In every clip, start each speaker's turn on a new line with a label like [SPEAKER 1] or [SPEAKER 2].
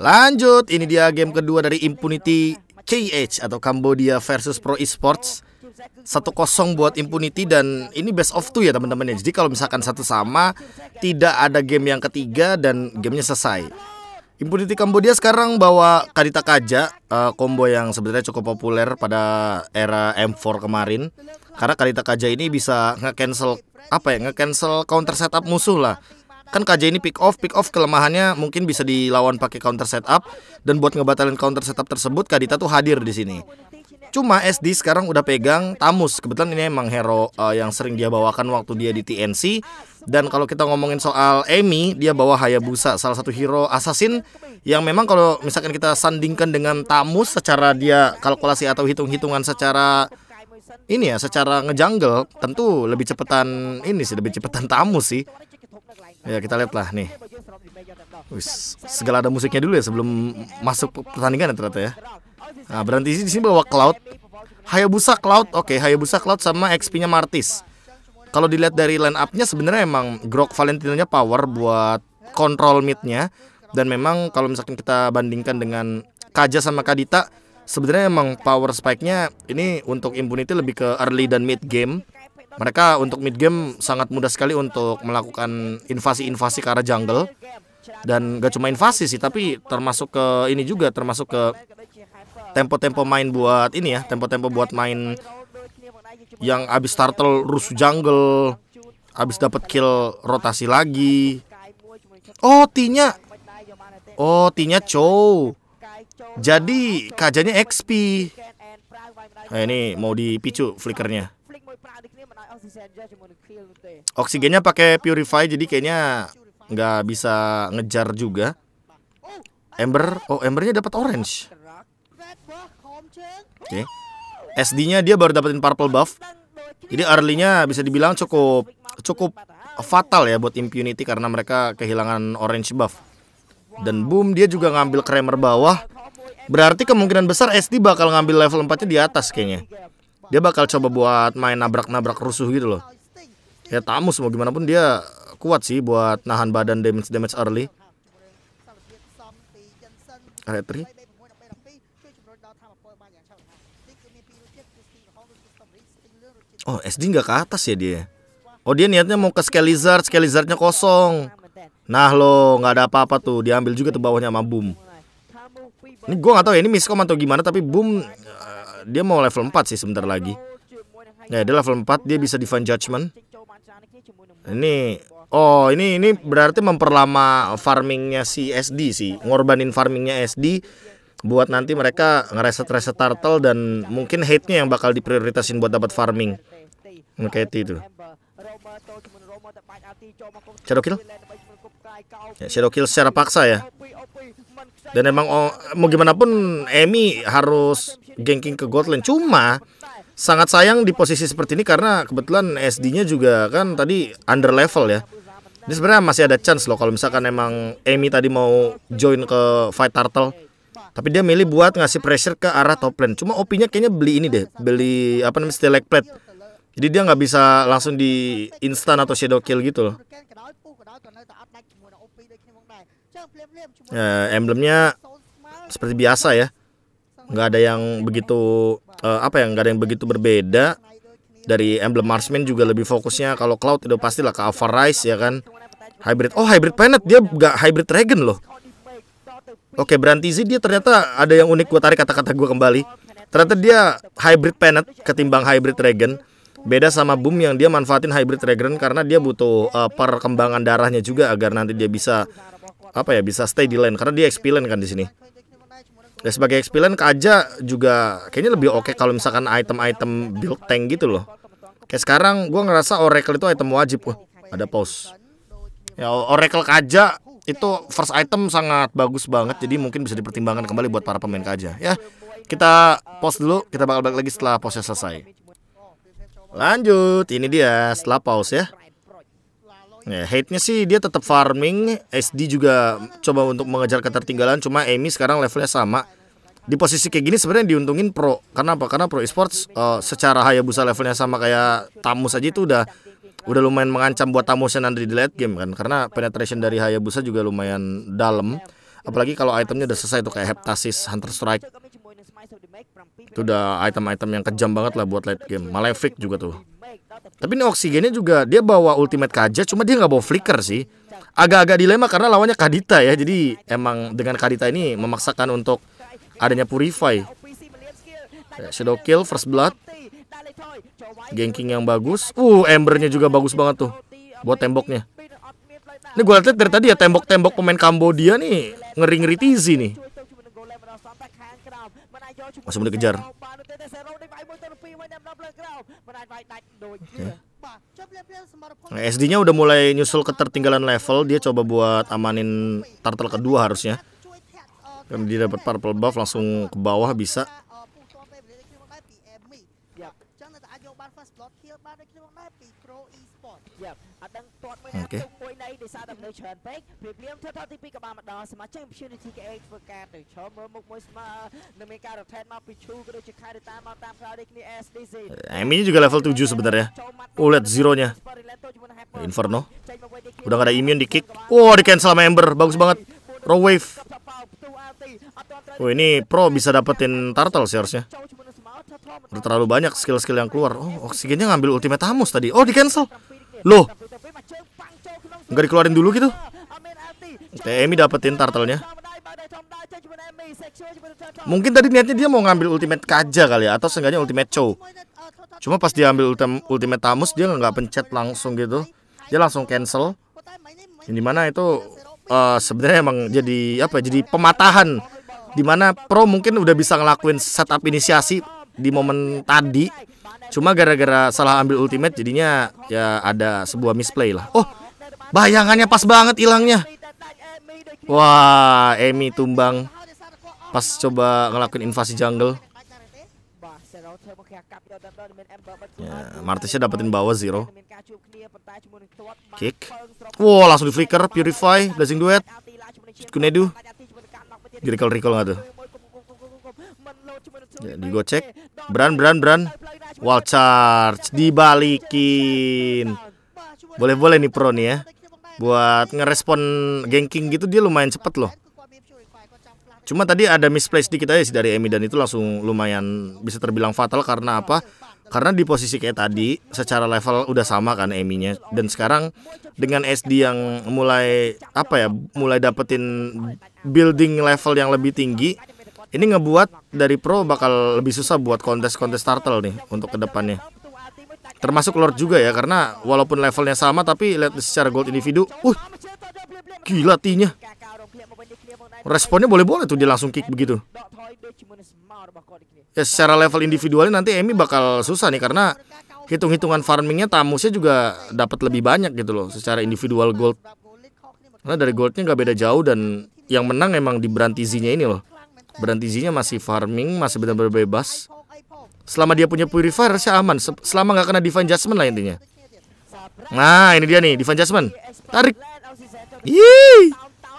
[SPEAKER 1] Lanjut, ini dia game kedua dari Impunity KH atau Cambodia versus Pro Esports. satu kosong buat Impunity dan ini best of two ya teman-teman ya. Jadi kalau misalkan satu sama, tidak ada game yang ketiga dan gamenya selesai. Impunity Cambodia sekarang bawa karita Kaja, uh, combo yang sebenarnya cukup populer pada era M4 kemarin. Karena karita Kaja ini bisa nge-cancel apa ya, nge-cancel counter setup musuh lah kan KJ ini pick off pick off kelemahannya mungkin bisa dilawan pakai counter setup dan buat ngebatalin counter setup tersebut Kadita tuh hadir di sini cuma SD sekarang udah pegang Tamus kebetulan ini emang hero uh, yang sering dia bawakan waktu dia di TNC dan kalau kita ngomongin soal Amy dia bawa Hayabusa salah satu hero assassin yang memang kalau misalkan kita sandingkan dengan Tamus secara dia kalkulasi atau hitung-hitungan secara ini ya secara ngejungle tentu lebih cepetan ini sih lebih cepetan Tamus sih Ya kita lihat lah nih. Wis, segala ada musiknya dulu ya sebelum masuk pertandingan ya ternyata ya. Nah, berhenti di sini bawa Cloud. Hayabusa Cloud. Oke, okay, Hayabusa Cloud sama XP-nya Martis. Kalau dilihat dari line up-nya sebenarnya emang Grok Valentino-nya power buat kontrol mid-nya dan memang kalau misalkan kita bandingkan dengan Kaja sama Kadita sebenarnya emang power spike-nya ini untuk Impunity lebih ke early dan mid game mereka untuk mid game sangat mudah sekali untuk melakukan invasi-invasi ke arah jungle dan gak cuma invasi sih tapi termasuk ke ini juga termasuk ke tempo-tempo main buat ini ya tempo-tempo buat main yang abis turtle rusuh jungle abis dapat kill rotasi lagi oh tinya oh tinya cow jadi kajanya XP nah, ini mau dipicu flickernya Oksigennya pakai purify jadi kayaknya nggak bisa ngejar juga. Ember, oh embernya dapat orange. Oke. Okay. SD-nya dia baru dapetin purple buff. Jadi early-nya bisa dibilang cukup cukup fatal ya buat impunity karena mereka kehilangan orange buff. Dan boom dia juga ngambil Kramer bawah. Berarti kemungkinan besar SD bakal ngambil level 4-nya di atas kayaknya dia bakal coba buat main nabrak-nabrak rusuh gitu loh ya tamu mau gimana pun dia kuat sih buat nahan badan damage damage early Retri Oh SD nggak ke atas ya dia Oh dia niatnya mau ke Skelizard Skelizardnya kosong Nah lo nggak ada apa-apa tuh Diambil juga tuh bawahnya sama Boom Ini gue gak tau ya ini miskom atau gimana Tapi Boom dia mau level 4 sih sebentar lagi. Ya, dia level 4, dia bisa Divine Judgment. Ini oh, ini ini berarti memperlama farmingnya si SD sih. Ngorbanin farmingnya SD buat nanti mereka ngereset-reset turtle dan mungkin hate-nya yang bakal diprioritasin buat dapat farming. Oke, itu. Shadow kill? Ya, shadow kill secara paksa ya. Dan emang oh, mau gimana pun Emi harus Ganking ke Gotland. Cuma sangat sayang di posisi seperti ini karena kebetulan SD-nya juga kan tadi under level ya. Ini sebenarnya masih ada chance loh kalau misalkan emang Amy tadi mau join ke Fight Turtle. Tapi dia milih buat ngasih pressure ke arah top lane. Cuma opinya kayaknya beli ini deh, beli apa namanya leg Plate. Jadi dia nggak bisa langsung di instan atau shadow kill gitu loh. Ya, eh, emblemnya seperti biasa ya nggak ada yang begitu uh, apa ya nggak ada yang begitu berbeda dari emblem Marsman juga lebih fokusnya kalau Cloud pasti pastilah ke Avarice ya kan hybrid oh hybrid planet dia nggak hybrid dragon loh Oke, berarti sih dia ternyata ada yang unik gue tarik kata-kata gue kembali. Ternyata dia hybrid planet ketimbang hybrid dragon. Beda sama Boom yang dia manfaatin hybrid dragon karena dia butuh uh, perkembangan darahnya juga agar nanti dia bisa apa ya bisa stay di lane karena dia XP lane kan di sini. Ya sebagai experience aja juga kayaknya lebih oke okay kalau misalkan item-item build tank gitu loh. Kayak sekarang gue ngerasa Oracle itu item wajib. Wah, ada pause. Ya Oracle aja itu first item sangat bagus banget jadi mungkin bisa dipertimbangkan kembali buat para pemain kaja ya kita pause dulu kita bakal balik lagi setelah pause selesai lanjut ini dia setelah pause ya Ya, hate-nya sih dia tetap farming, SD juga coba untuk mengejar ketertinggalan, cuma Emi sekarang levelnya sama. Di posisi kayak gini sebenarnya diuntungin pro. Karena apa? Karena pro esports uh, secara Hayabusa levelnya sama kayak tamu saja itu udah udah lumayan mengancam buat tamu yang nanti di late game kan. Karena penetration dari Hayabusa juga lumayan dalam. Apalagi kalau itemnya udah selesai tuh kayak Heptasis, Hunter Strike. Itu udah item-item yang kejam banget lah buat late game. Malefic juga tuh. Tapi ini oksigennya juga dia bawa ultimate kaja, cuma dia nggak bawa flicker sih. Agak-agak dilema karena lawannya Kadita ya. Jadi emang dengan Kadita ini memaksakan untuk adanya purify. Shadow kill first blood. ganking yang bagus. Uh, embernya juga bagus banget tuh buat temboknya. Ini gue lihat dari tadi ya tembok-tembok pemain Kambodia nih ngeri-ngeri tizi nih masih mau dikejar. okay. SD-nya udah mulai nyusul ketertinggalan level, dia coba buat amanin turtle kedua harusnya. Dan dia dapat purple buff langsung ke bawah bisa. Oke. Emi nah, juga level 7 sebenarnya oh lihat zero nya Inferno udah gak ada immune di kick wow di cancel member bagus banget Raw Wave Oh ini pro bisa dapetin turtle sih harusnya terlalu banyak skill-skill yang keluar Oh oksigennya ngambil ultimate hamus tadi Oh di cancel Loh Nggak dikeluarin dulu gitu TMI dapetin turtle Mungkin tadi niatnya dia mau ngambil ultimate Kaja kali ya Atau seenggaknya ultimate Chow Cuma pas dia ambil ultimate Tamus Dia nggak pencet langsung gitu Dia langsung cancel Yang mana itu uh, sebenarnya emang jadi apa ya, jadi pematahan Dimana pro mungkin udah bisa ngelakuin setup inisiasi di momen tadi Cuma gara-gara salah ambil ultimate jadinya ya ada sebuah misplay lah Oh Bayangannya pas banget hilangnya. Wah, Emi tumbang. Pas coba ngelakuin invasi jungle. Ya, Martisnya dapetin bawah zero. Kick. Wow, langsung di flicker, purify, blazing duet. Kunedu. Di recall recall nggak tuh? Ya, digocek. Bran, Bran, Bran. Wall charge dibalikin. Boleh-boleh nih pro nih ya buat ngerespon ganking gitu dia lumayan cepet loh. Cuma tadi ada misplay sedikit aja sih dari Emi dan itu langsung lumayan bisa terbilang fatal karena apa? Karena di posisi kayak tadi secara level udah sama kan Eminya dan sekarang dengan SD yang mulai apa ya mulai dapetin building level yang lebih tinggi ini ngebuat dari pro bakal lebih susah buat kontes-kontes turtle nih untuk kedepannya termasuk Lord juga ya karena walaupun levelnya sama tapi lihat secara gold individu uh gila tinya responnya boleh-boleh tuh dia langsung kick begitu ya secara level individualnya nanti Emi bakal susah nih karena hitung-hitungan farmingnya Tamusnya juga dapat lebih banyak gitu loh secara individual gold karena dari goldnya nggak beda jauh dan yang menang emang di berantizinya ini loh Brantizinya masih farming masih benar-benar bebas Selama dia punya purifier, saya aman. Selama nggak kena divine adjustment lah intinya. Nah, ini dia nih, divine adjustment Tarik. Yee!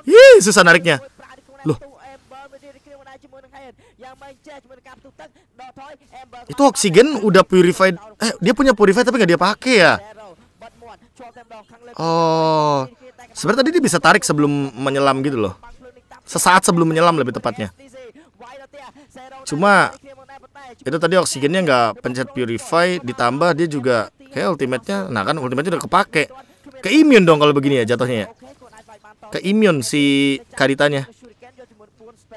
[SPEAKER 1] Yee! susah nariknya. Loh. Itu oksigen udah purified. Eh, dia punya purified tapi nggak dia pakai ya. Oh. Sebenarnya tadi dia bisa tarik sebelum menyelam gitu loh. Sesaat sebelum menyelam lebih tepatnya. Cuma itu tadi oksigennya nggak pencet purify ditambah dia juga kayak ultimate-nya nah kan ultimate-nya udah kepake ke immune dong kalau begini ya jatuhnya ya ke immune si karitanya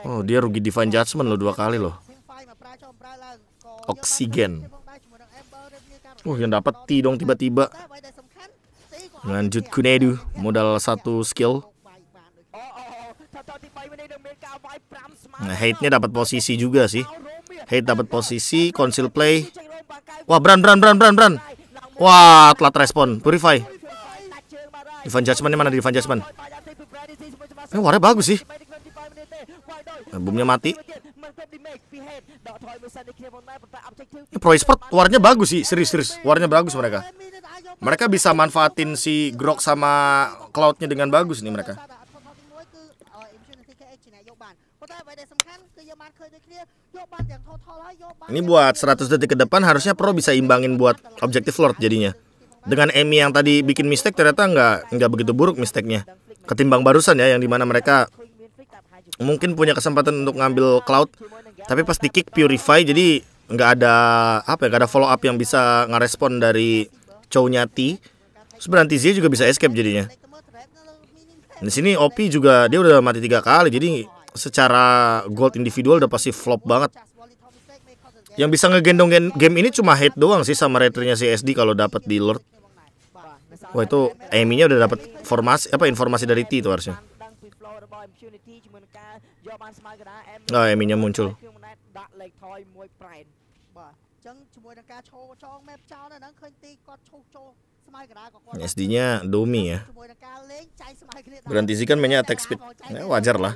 [SPEAKER 1] oh dia rugi divine judgment lo dua kali loh oksigen Oh yang dapat T dong tiba-tiba lanjut kunedu modal satu skill nah hate nya dapat posisi juga sih Hey dapat posisi, Conceal play. Wah, Bran, Bran, Bran, Bran, Bran. Wah, telat respon. Purify. Ivan Judgment mana di Ivan Judgment? Ini eh, warna bagus sih. Eh, boomnya mati. Ini Pro Esport warnanya bagus sih, serius-serius. Warnanya bagus mereka. Mereka bisa manfaatin si Grok sama Cloudnya dengan bagus nih mereka. Ini buat 100 detik ke depan harusnya Pro bisa imbangin buat objektif Lord jadinya. Dengan Emi yang tadi bikin mistake ternyata nggak nggak begitu buruk mistake-nya. Ketimbang barusan ya yang dimana mereka mungkin punya kesempatan untuk ngambil Cloud, tapi pas di kick Purify jadi nggak ada apa ya nggak ada follow up yang bisa ngerespon dari chow nyati. Sebenarnya Tizia juga bisa escape jadinya. Di sini OP juga dia udah mati tiga kali jadi secara gold individual udah pasti flop banget. Yang bisa ngegendong game ini cuma head doang sih sama retternya si SD kalau dapat di Lord. Wah itu Amy-nya udah dapat informasi apa informasi dari T itu harusnya. Oh, Amy-nya muncul. SD-nya Domi ya. Berhenti sih kan mainnya attack speed. Ya, wajar lah.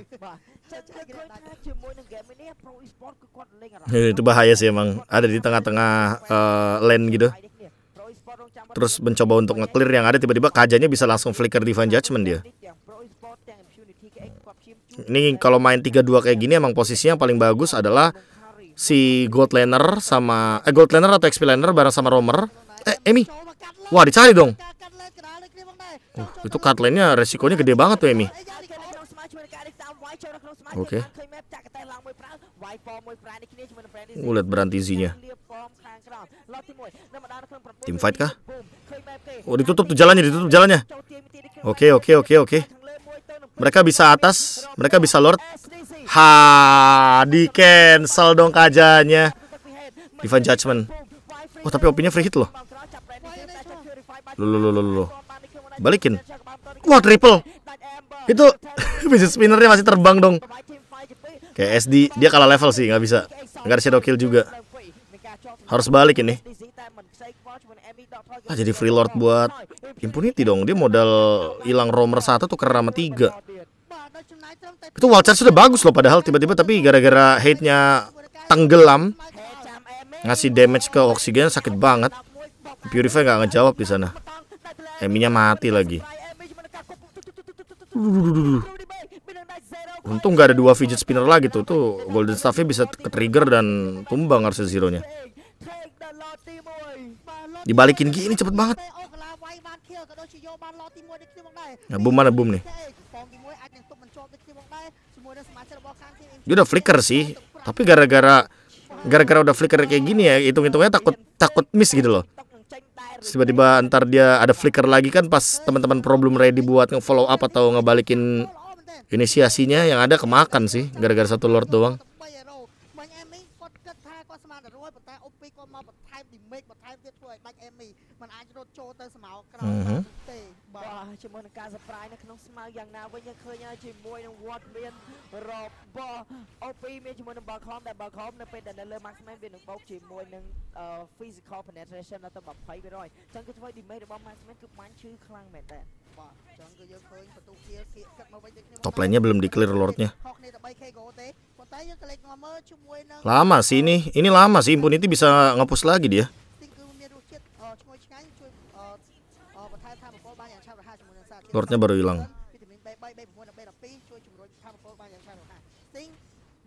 [SPEAKER 1] itu bahaya sih emang. Ada di tengah-tengah uh, lane gitu. Terus mencoba untuk nge-clear yang ada tiba-tiba kajanya bisa langsung flicker Divine Judgment dia. Ini kalau main 3-2 kayak gini emang posisinya yang paling bagus adalah si Gold Laner sama eh Gold Laner atau XP Laner bareng sama Romer Eh, Emi. Wah, dicari dong. Uh, itu cut lane-nya resikonya gede banget tuh, Emi. Oke. Okay. Uh, lihat berantizinya. Tim fight kah? Oh, ditutup tuh jalannya, ditutup jalannya. Oke, okay, oke, okay, oke, okay, oke. Okay. Mereka bisa atas, mereka bisa lord. Ha, di cancel dong kajanya. Divine Judgment. Oh, tapi opinya free hit loh. Loh, loh, loh, loh. Balikin. Wah, triple. Itu bisa spinnernya masih terbang dong. Kayak SD, dia kalah level sih, nggak bisa. Nggak ada shadow kill juga. Harus balik ini. Ah, jadi free lord buat impunity dong. Dia modal hilang romer satu tuh kerama tiga. Itu wild sudah bagus loh padahal tiba-tiba tapi gara-gara hate-nya tenggelam ngasih damage ke oksigen sakit banget. Purify nggak ngejawab di sana. Eminya mati lagi. Untung gak ada dua fidget spinner lagi tuh. Tuh Golden Staffnya bisa ke-trigger dan tumbang harusnya Zero-nya. Dibalikin gini cepet banget. Nah, boom mana boom nih? Dia udah flicker sih, tapi gara-gara gara-gara udah flicker kayak gini ya, hitung-hitungnya takut takut miss gitu loh tiba-tiba antar dia ada flicker lagi kan pas teman-teman problem ready buat nge-follow up atau ngebalikin inisiasinya yang ada kemakan sih gara-gara satu lord doang mm -hmm. Top lane-nya belum di-clear lordnya Lama sih ini. Ini lama sih Impunity bisa ngapus lagi dia. Lordnya baru hilang.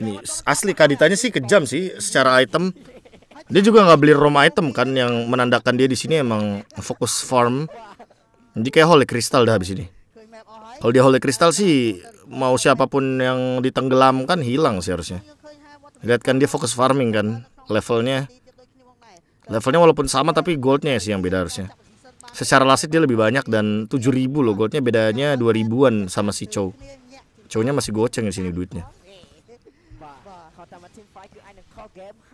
[SPEAKER 1] Ini asli kaditanya sih kejam sih secara item. Dia juga nggak beli ROM item kan yang menandakan dia di sini emang fokus farm. Jadi kayak holy crystal dah habis ini. Kalau dia holy crystal sih mau siapapun yang ditenggelamkan hilang sih harusnya. Lihat kan dia fokus farming kan levelnya. Levelnya walaupun sama tapi goldnya sih yang beda harusnya. Secara lasit dia lebih banyak dan 7000 loh goldnya bedanya 2000-an sama si Chow cowoknya masih goceng di sini duitnya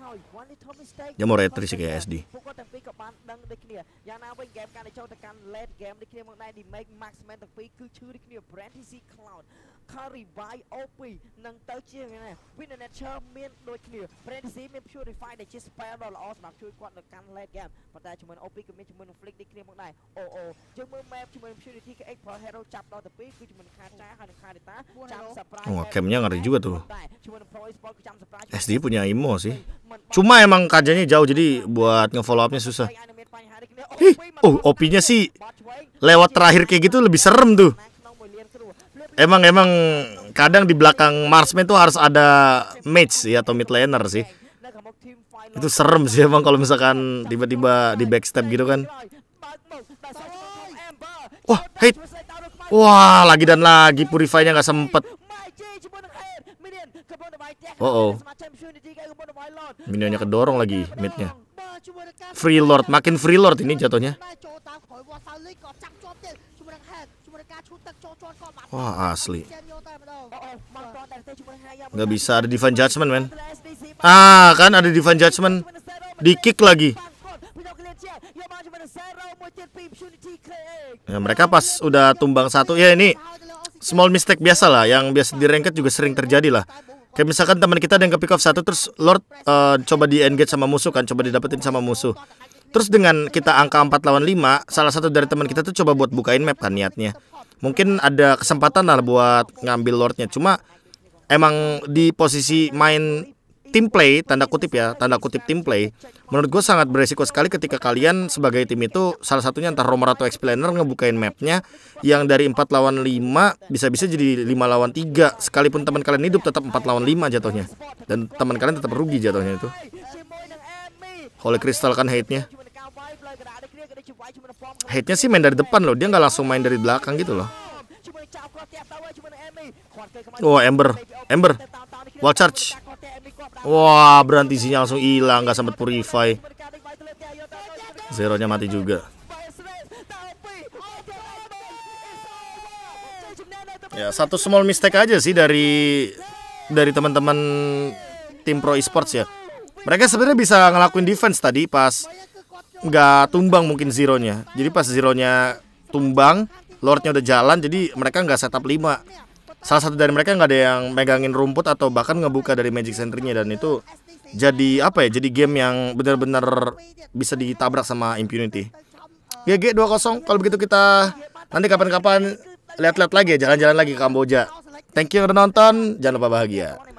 [SPEAKER 1] ខ្ញុំមករ៉េត3 CKS នេះពួកគាត់ទាំងពីរក៏បានដឹងដូចគ្នាយ៉ាងណាវិញហ្គេមកាន់តែចូលទៅកាន់ late game ដូចគ្នាមកដែរ Demake Maxman ទាំងពីរគឺឈឺដូចគ្នា Brandy C Cloud Curry Y OP នឹងទៅជាណា Winner Nature មានដូចគ្នា Brandy C មាន Purify ដែលជា spell ដ៏ល្អសម្រាប់ជួយគាត់នៅកាន់ late game ប៉ុន្តែជាមួយ OP ក៏មានជាមួយនឹង Flick ដូចគ្នាមកដែរអូអូយើងមើល map ជាមួយ Purity KX Pro Hero ចាប់ដល់ទៅពីរគឺជាមួយនឹងខាចាហើយនឹងខាដេតាចាំ surprise អូខេមញ៉ាង review ទៅជាមួយនឹង Pro Sport គឺចាំ surprise SD punya IMO sih Cuma emang kajiannya jauh jadi buat ngefollow upnya susah. hi oh opinya sih lewat terakhir kayak gitu lebih serem tuh. Emang emang kadang di belakang Marsman tuh harus ada mage ya atau mid laner sih. Itu serem sih emang kalau misalkan tiba-tiba di backstep gitu kan. Wah, hate. Wah, lagi dan lagi purify-nya nggak sempet. Oh oh. Minionnya kedorong lagi midnya. Free Lord, makin Free Lord ini jatuhnya. Wah asli. Gak bisa ada Divine Judgment men. Ah kan ada Divine Judgment. Di kick lagi. Ya, mereka pas udah tumbang satu ya ini small mistake biasa lah yang biasa direngket juga sering terjadi lah Kayak misalkan teman kita ada yang ke pick off satu terus Lord uh, coba di engage sama musuh kan, coba didapetin sama musuh. Terus dengan kita angka 4 lawan 5, salah satu dari teman kita tuh coba buat bukain map kan niatnya. Mungkin ada kesempatan lah buat ngambil lordnya. Cuma emang di posisi main tim play tanda kutip ya tanda kutip tim play menurut gue sangat beresiko sekali ketika kalian sebagai tim itu salah satunya antara Romer atau Explainer ngebukain mapnya yang dari 4 lawan 5 bisa-bisa jadi 5 lawan 3 sekalipun teman kalian hidup tetap 4 lawan 5 jatuhnya dan teman kalian tetap rugi jatuhnya itu Holy Crystal kan hate-nya Hate-nya sih main dari depan loh Dia nggak langsung main dari belakang gitu loh Oh Ember Ember Wall charge Wah, berhenti sinyal langsung hilang, nggak sempat purify. Zeronya mati juga. Ya, satu small mistake aja sih dari dari teman-teman tim pro esports ya. Mereka sebenarnya bisa ngelakuin defense tadi pas nggak tumbang mungkin zeronya. Jadi pas zeronya tumbang, lordnya udah jalan, jadi mereka nggak setup 5 salah satu dari mereka nggak ada yang megangin rumput atau bahkan ngebuka dari magic centernya dan itu jadi apa ya jadi game yang benar-benar bisa ditabrak sama impunity GG 2-0 kalau begitu kita nanti kapan-kapan lihat-lihat lagi ya, jalan-jalan lagi ke Kamboja thank you udah nonton jangan lupa bahagia